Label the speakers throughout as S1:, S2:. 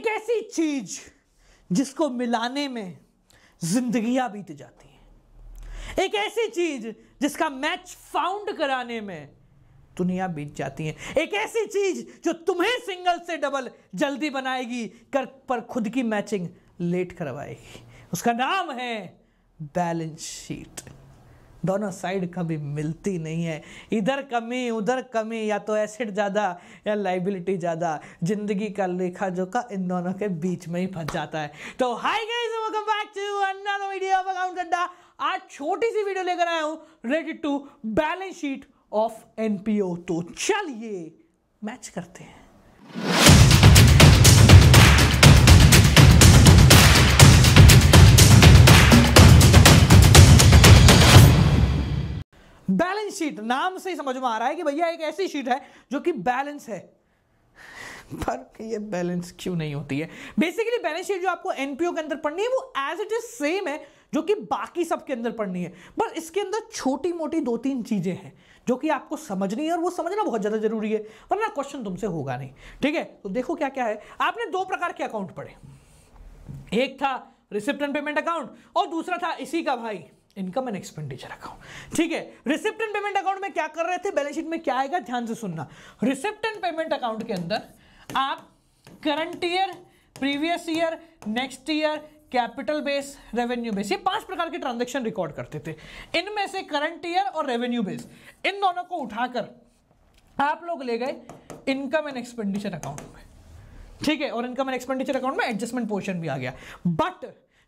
S1: एक ऐसी चीज जिसको मिलाने में जिंदगियां बीत जाती हैं एक ऐसी चीज जिसका मैच फाउंड कराने में दुनिया बीत जाती है एक ऐसी चीज जो तुम्हें सिंगल से डबल जल्दी बनाएगी कर पर खुद की मैचिंग लेट करवाएगी उसका नाम है बैलेंस शीट दोनों साइड कभी मिलती नहीं है इधर कमी उधर कमी या तो एसेट ज़्यादा या लाइबिलिटी ज़्यादा जिंदगी का लेखा जोखा इन दोनों के बीच में ही फंस जाता है तो hi guys welcome back to another video of account आज छोटी सी वीडियो लेकर आया हूँ related to balance sheet of NPO तो चलिए मैच करते हैं बैलेंस शीट नाम से ही समझ में आ रहा है कि भैया एक ऐसी शीट है जो कि बैलेंस है पर ये बैलेंस क्यों नहीं होती है बेसिकली बैलेंस शीट जो आपको एनपीओ के अंदर पढ़नी है वो एज इट इज सेम है जो कि बाकी सब के अंदर पढ़नी है पर इसके अंदर छोटी मोटी दो तीन चीज़ें हैं जो कि आपको समझनी है और वो समझना बहुत ज़्यादा जरूरी है वरना क्वेश्चन तुमसे होगा नहीं ठीक है तो देखो क्या क्या है आपने दो प्रकार के अकाउंट पढ़े एक था रिसिप्ट एंड पेमेंट अकाउंट और दूसरा था इसी का भाई इनकम एंड एक्सपेंडिचर अकाउंट ठीक है रिसिप्ट एंड पेमेंट अकाउंट में क्या कर रहे थे बैलेंस शीट में क्या आएगा ध्यान से सुनना रिसिप्ट एंड पेमेंट अकाउंट के अंदर आप current year previous year next year capital base revenue base ये पांच प्रकार के ट्रांजेक्शन रिकॉर्ड करते थे इनमें से करंट ईयर और रेवेन्यू बेस इन दोनों को उठाकर आप लोग ले गए इनकम एंड एक्सपेंडिचर अकाउंट में ठीक है और इनकम एंड एक्सपेंडिचर अकाउंट में एडजस्टमेंट पोर्शन भी आ गया बट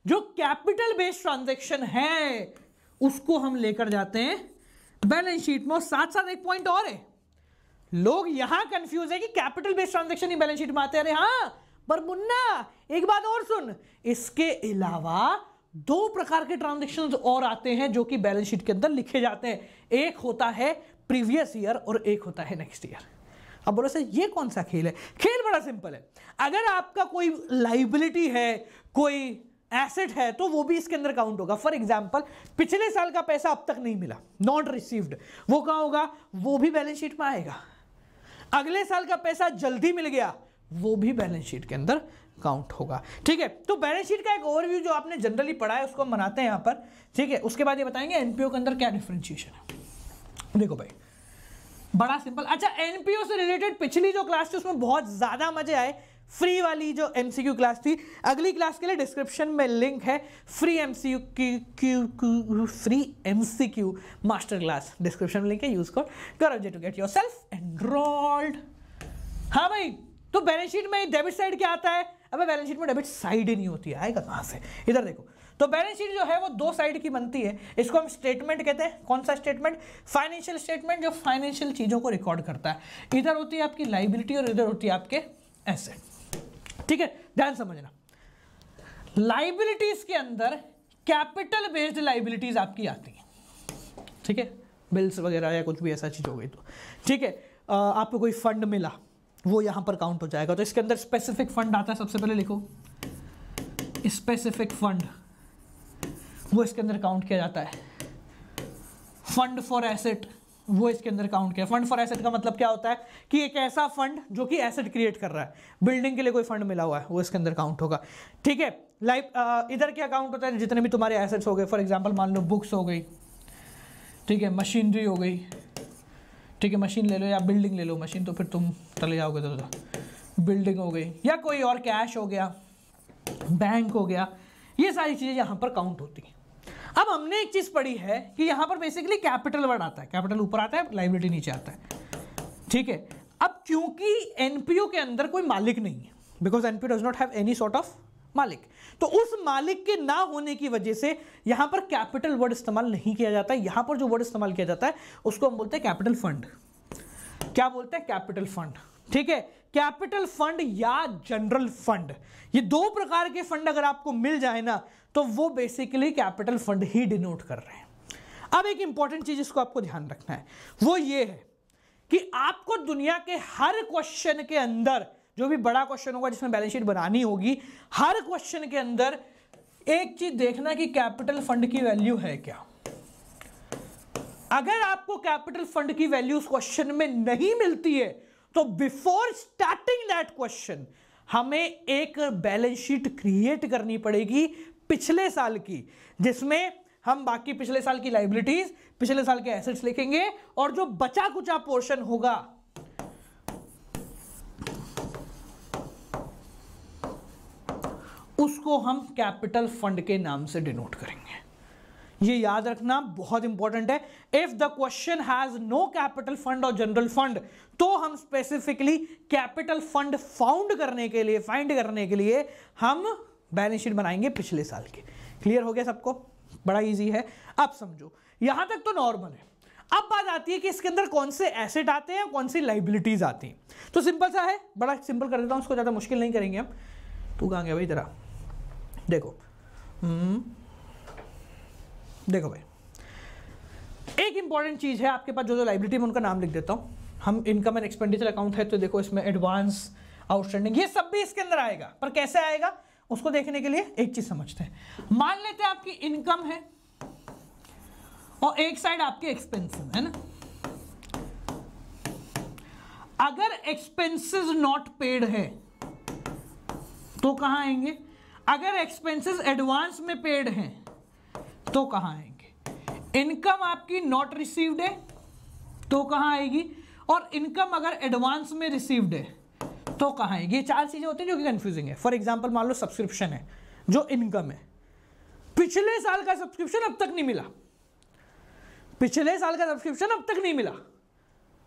S1: जो कैपिटल बेस्ड ट्रांजेक्शन है उसको हम लेकर जाते हैं बैलेंस शीट में और साथ साथ एक पॉइंट और है लोग यहां कंफ्यूज है कि कैपिटल बेस्ड ट्रांजेक्शन ही बैलेंस शीट में आते अरे हाँ पर मुन्ना एक बात और सुन इसके अलावा दो प्रकार के ट्रांजेक्शन और आते हैं जो कि बैलेंस शीट के अंदर लिखे जाते हैं एक होता है प्रीवियस ईयर और एक होता है नेक्स्ट ईयर अब बोलो सर ये कौन सा खेल है खेल बड़ा सिंपल है अगर आपका कोई लाइबिलिटी है कोई एसेट है तो वो भी इसके अंदर काउंट होगा फॉर एग्जाम्पल पिछले साल का पैसा अब तक नहीं मिला नॉट रिसीव्ड वो कहा होगा वो भी बैलेंस शीट में आएगा अगले साल का पैसा जल्दी मिल गया वो भी बैलेंस शीट के अंदर काउंट होगा ठीक है तो बैलेंस शीट का एक ओवरव्यू जो आपने जनरली पढ़ा है उसको मनाते हैं यहां पर ठीक है उसके बाद ये बताएंगे एनपीओ के अंदर क्या डिफ्रेंशिएशन है देखो भाई बड़ा सिंपल अच्छा एनपीओ से रिलेटेड पिछली जो क्लास थी उसमें बहुत ज़्यादा मजे आए फ्री वाली जो एमसीक्यू क्लास थी अगली क्लास के लिए डिस्क्रिप्शन में लिंक है free MCQ Q Q free MCQ master class description में लिंक है यूज कर करो J to get yourself enrolled हाँ भाई तो बैलेंस शीट में डेबिट साइड क्या आता है अब बैलेंस शीट में डेबिट साइड ही नहीं होती है आएगा कहाँ से इधर देखो तो बैलेंस शीट जो है वो दो साइड की बनती है इसको हम स्टेटमेंट कहते हैं कौन सा स्टेटमेंट फाइनेंशियल स्टेटमेंट जो फाइनेंशियल चीज़ों को रिकॉर्ड करता है इधर होती है आपकी लाइबिलिटी और इधर होती है आपके एसेट ठीक है ध्यान समझना लाइबिलिटीज के अंदर कैपिटल बेस्ड लाइबिलिटीज आपकी आती हैं ठीक है बिल्स वगैरह या कुछ भी ऐसा चीज़ हो गई तो ठीक है आपको कोई फंड मिला वो यहां पर काउंट हो जाएगा तो इसके अंदर स्पेसिफिक फंड आता है सबसे पहले लिखो स्पेसिफिक फंड वो इसके अंदर काउंट किया जाता है फंड फॉर एसेट वो इसके अंदर काउंट किया फंड फॉर एसेट का मतलब क्या होता है कि एक ऐसा फंड जो कि एसेट क्रिएट कर रहा है बिल्डिंग के लिए कोई फंड मिला हुआ है वो इसके अंदर काउंट होगा ठीक है लाइफ इधर क्या अकाउंट होता है जितने भी तुम्हारे एसेट्स हो गए फॉर एग्जाम्पल मान लो बुक्स हो गई ठीक है मशीनरी हो गई ठीक है मशीन ले लो या बिल्डिंग ले लो मशीन तो फिर तुम चले जाओगे तो बिल्डिंग तो तो। हो गई या कोई और कैश हो गया बैंक हो गया ये सारी चीज़ें यहाँ पर काउंट होती हैं अब हमने एक चीज पढ़ी है कि यहां पर बेसिकली कैपिटल वर्ड आता है कैपिटल ऊपर आता है लाइबिलिटी नीचे आता है ठीक है अब क्योंकि एनपीओ के अंदर कोई मालिक नहीं है because NPO does not have any sort of मालिक तो उस मालिक के ना होने की वजह से यहां पर कैपिटल वर्ड इस्तेमाल नहीं किया जाता है यहां पर जो वर्ड इस्तेमाल किया जाता है उसको हम बोलते हैं कैपिटल फंड क्या बोलते हैं कैपिटल फंड ठीक है कैपिटल फंड या जनरल फंड ये दो प्रकार के फंड अगर आपको मिल जाए ना तो वो बेसिकली कैपिटल फंड ही डिनोट कर रहे हैं अब एक इंपॉर्टेंट चीज इसको आपको ध्यान रखना है वो ये है कि आपको दुनिया के हर क्वेश्चन के अंदर जो भी बड़ा क्वेश्चन होगा जिसमें बैलेंस शीट बनानी होगी हर क्वेश्चन के अंदर एक चीज देखना कि कैपिटल फंड की वैल्यू है क्या अगर आपको कैपिटल फंड की वैल्यू उस क्वेश्चन में नहीं मिलती है तो बिफोर स्टार्टिंग दैट क्वेश्चन हमें एक बैलेंस शीट क्रिएट करनी पड़ेगी पिछले साल की जिसमें हम बाकी पिछले साल की लाइबिलिटीज पिछले साल के एसेट्स लिखेंगे और जो बचा कुचा पोर्शन होगा उसको हम कैपिटल फंड के नाम से डिनोट करेंगे ये याद रखना बहुत इंपॉर्टेंट है if the question has no capital fund और जनरल फंड तो हम स्पेसिफिकली कैपिटल फंड फाउंड करने के लिए फाइंड करने के लिए हम बैलेंस शीट बनाएंगे पिछले साल के क्लियर हो गया सबको बड़ा इजी है अब समझो यहां तक तो नॉर्मल है अब बात आती है कि इसके अंदर कौन से एसेट आते हैं कौन सी लाइबिलिटीज आती हैं तो सिंपल सा है बड़ा सिंपल कर देता हूँ उसको ज़्यादा मुश्किल नहीं करेंगे हम तू कहा गया भाई तरह देखो हम्म, देखो भाई एक इंपॉर्टेंट चीज़ है आपके पास जो जो लाइब्रेटी में उनका नाम लिख देता हूं हम इनकम एंड एक्सपेंडिचर अकाउंट है तो देखो इसमें एडवांस आउटस्टैंडिंग ये सब भी इसके अंदर आएगा पर कैसे आएगा उसको देखने के लिए एक चीज़ समझते हैं मान लेते हैं आपकी इनकम है और एक साइड आपके एक्सपेंसिव है ना अगर एक्सपेंसेस नॉट पेड है तो कहां आएंगे अगर एक्सपेंसेस एडवांस में पेड हैं तो कहां आएंगे इनकम आपकी नॉट रिसीव्ड है तो कहां आएगी और इनकम अगर एडवांस में रिसीव्ड है तो कहां आएगी ये चार चीज़ें होती हैं जो कि कंफ्यूजिंग है फॉर एग्जाम्पल मान लो सब्सक्रिप्शन है जो इनकम है पिछले साल का सब्सक्रिप्शन अब तक नहीं मिला पिछले साल का सब्सक्रिप्शन अब तक नहीं मिला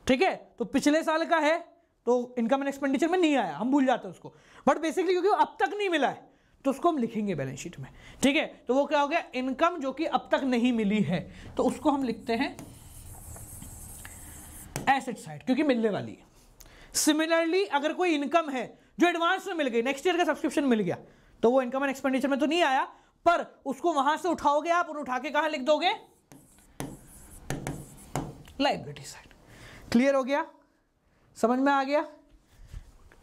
S1: ठीक है तो पिछले साल का है तो इनकम एंड एक्सपेंडिचर में नहीं आया हम भूल जाते हैं उसको बट बेसिकली क्योंकि अब तक नहीं मिला है तो उसको हम लिखेंगे बैलेंस शीट में ठीक है तो वो क्या हो गया इनकम जो कि अब तक नहीं मिली है तो उसको हम लिखते हैं एसेट साइड क्योंकि मिलने वाली है सिमिलरली अगर कोई इनकम है जो एडवांस में मिल गई नेक्स्ट ईयर का सब्सक्रिप्शन मिल गया तो वो इनकम एंड एक्सपेंडिचर में तो नहीं आया पर उसको वहां से उठाओगे आप और उठा के कहा लिख दोगे लाइब्रेटी साइड क्लियर हो गया समझ में आ गया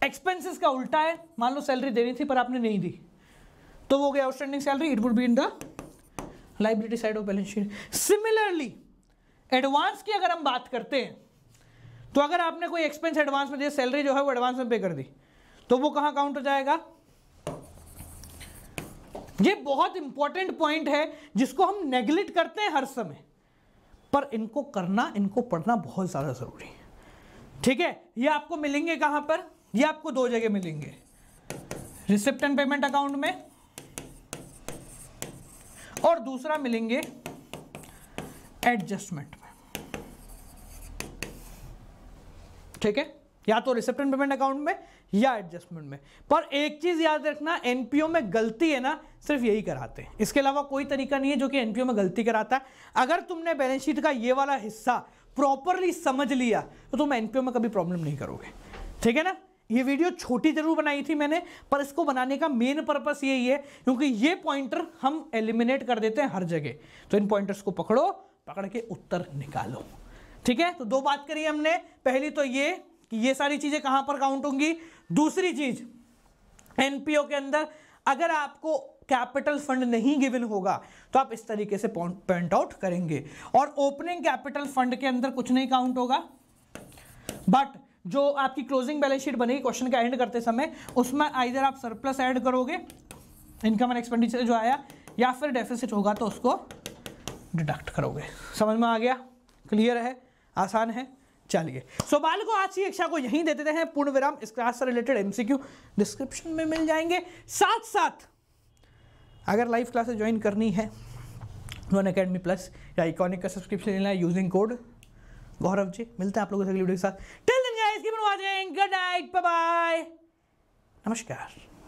S1: एक्सपेंसेस का उल्टा है मान लो सैलरी देनी थी पर आपने नहीं दी तो वो गया outstanding salary it would be in the liability side of balance sheet similarly advance की अगर हम बात करते हैं तो अगर आपने कोई एक्सपेंस एडवांस में दिया सैलरी जो है वो एडवांस में पे कर दी तो वो कहां काउंट हो जाएगा ये बहुत इंपॉर्टेंट पॉइंट है जिसको हम नेग्लेक्ट करते हैं हर समय पर इनको करना इनको पढ़ना बहुत ज़्यादा ज़रूरी है ठीक है ये आपको मिलेंगे कहां पर ये आपको दो जगह मिलेंगे रिसिप्ट एंड पेमेंट अकाउंट में और दूसरा मिलेंगे एडजस्टमेंट में ठीक है या तो रिसेप्ट पेमेंट अकाउंट में या एडजस्टमेंट में पर एक चीज याद रखना एनपीओ में गलती है ना सिर्फ यही कराते हैं इसके अलावा कोई तरीका नहीं है जो कि एनपीओ में गलती कराता है अगर तुमने बैलेंस शीट का ये वाला हिस्सा प्रॉपरली समझ लिया तो तुम एनपीओ में कभी प्रॉब्लम नहीं करोगे ठीक है ना ये वीडियो छोटी जरूर बनाई थी मैंने पर इसको बनाने का मेन पर्पस यही है क्योंकि ये पॉइंटर हम एलिमिनेट कर देते हैं हर जगह तो इन पॉइंटर्स को पकड़ो पकड़ के उत्तर निकालो ठीक है तो दो बात करी हमने पहली तो ये कि ये सारी चीज़ें कहां पर काउंट होंगी दूसरी चीज़ एनपीओ के अंदर अगर आपको कैपिटल फंड नहीं गिवन होगा तो आप इस तरीके से पॉइंट आउट करेंगे और ओपनिंग कैपिटल फंड के अंदर कुछ नहीं काउंट होगा बट जो आपकी क्लोजिंग बैलेंस शीट बनेगी क्वेश्चन का एंड करते समय उसमें आइधर आप सरप्लस ऐड करोगे इनकम एंड एक्सपेंडिचर जो आया या फिर डेफिसिट होगा तो उसको डिडक्ट करोगे समझ में आ गया क्लियर है आसान है चलिए सो बाल को आज की कक्षा को यहीं देते हैं पूर्ण विराम इस क्लास से रिलेटेड एमसीक्यू डिस्क्रिप्शन में मिल जाएंगे साथ साथ अगर लाइव क्लासेस ज्वाइन करनी है वन अकेडमी प्लस या इकोनिक का सब्सक्रिप्शन लेना है यूजिंग कोड गौरव जी मिलते हैं आप लोगों से अगली वीडियो के साथ watching. Good night. Bye bye. Namaskar.